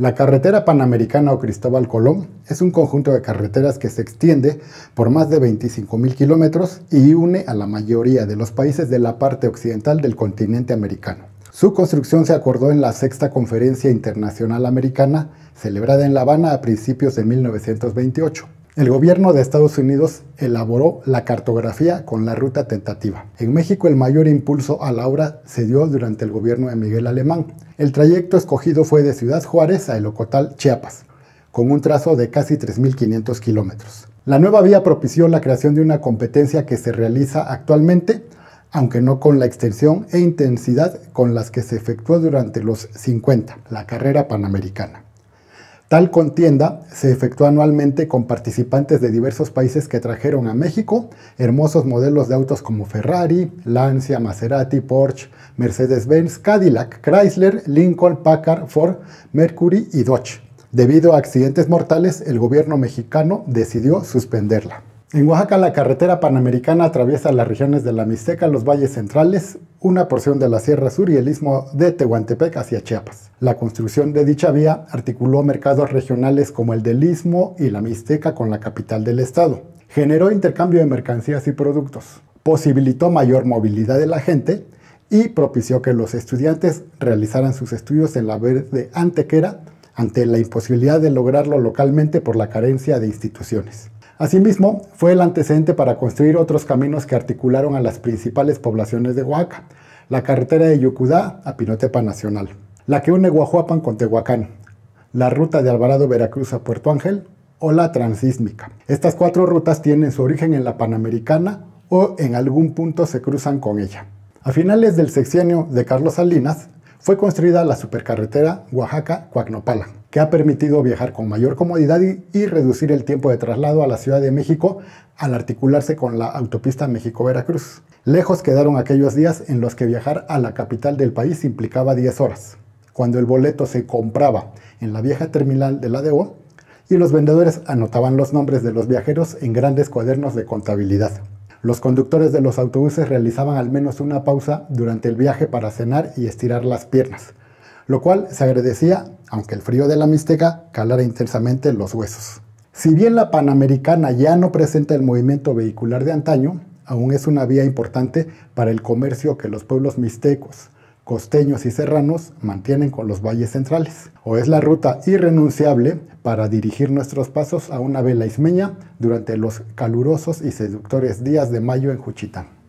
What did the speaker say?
La carretera panamericana o Cristóbal Colón es un conjunto de carreteras que se extiende por más de 25.000 kilómetros y une a la mayoría de los países de la parte occidental del continente americano. Su construcción se acordó en la Sexta Conferencia Internacional Americana, celebrada en La Habana a principios de 1928. El gobierno de Estados Unidos elaboró la cartografía con la ruta tentativa. En México el mayor impulso a la obra se dio durante el gobierno de Miguel Alemán. El trayecto escogido fue de Ciudad Juárez a El Ocotal, Chiapas, con un trazo de casi 3.500 kilómetros. La nueva vía propició la creación de una competencia que se realiza actualmente, aunque no con la extensión e intensidad con las que se efectuó durante los 50, la carrera panamericana. Tal contienda se efectuó anualmente con participantes de diversos países que trajeron a México hermosos modelos de autos como Ferrari, Lancia, Maserati, Porsche, Mercedes-Benz, Cadillac, Chrysler, Lincoln, Packard, Ford, Mercury y Dodge. Debido a accidentes mortales, el gobierno mexicano decidió suspenderla. En Oaxaca la carretera panamericana atraviesa las regiones de la Mixteca, los valles centrales, una porción de la Sierra Sur y el istmo de Tehuantepec hacia Chiapas. La construcción de dicha vía articuló mercados regionales como el del istmo y la Mixteca con la capital del estado. Generó intercambio de mercancías y productos, posibilitó mayor movilidad de la gente y propició que los estudiantes realizaran sus estudios en la verde antequera ante la imposibilidad de lograrlo localmente por la carencia de instituciones. Asimismo, fue el antecedente para construir otros caminos que articularon a las principales poblaciones de Oaxaca, la carretera de Yucudá a Pinotepa Nacional, la que une Guajuapan con Tehuacán, la ruta de Alvarado Veracruz a Puerto Ángel o la transísmica. Estas cuatro rutas tienen su origen en la Panamericana o en algún punto se cruzan con ella. A finales del sexenio de Carlos Salinas, fue construida la supercarretera oaxaca cuagnopala que ha permitido viajar con mayor comodidad y, reducir el tiempo de traslado a la Ciudad de México al articularse con la autopista México-Veracruz. Lejos quedaron aquellos días en los que viajar a la capital del país implicaba 10 horas, cuando el boleto se compraba en la vieja terminal de la DEO y los vendedores anotaban los nombres de los viajeros en grandes cuadernos de contabilidad. Los conductores de los autobuses realizaban al menos una pausa durante el viaje para cenar y estirar las piernas lo cual se agradecía aunque el frío de la Mixteca calara intensamente los huesos. Si bien la Panamericana ya no presenta el movimiento vehicular de antaño, aún es una vía importante para el comercio que los pueblos mixtecos, costeños y serranos mantienen con los valles centrales, o es la ruta irrenunciable para dirigir nuestros pasos a una vela ismeña durante los calurosos y seductores días de mayo en Juchitán.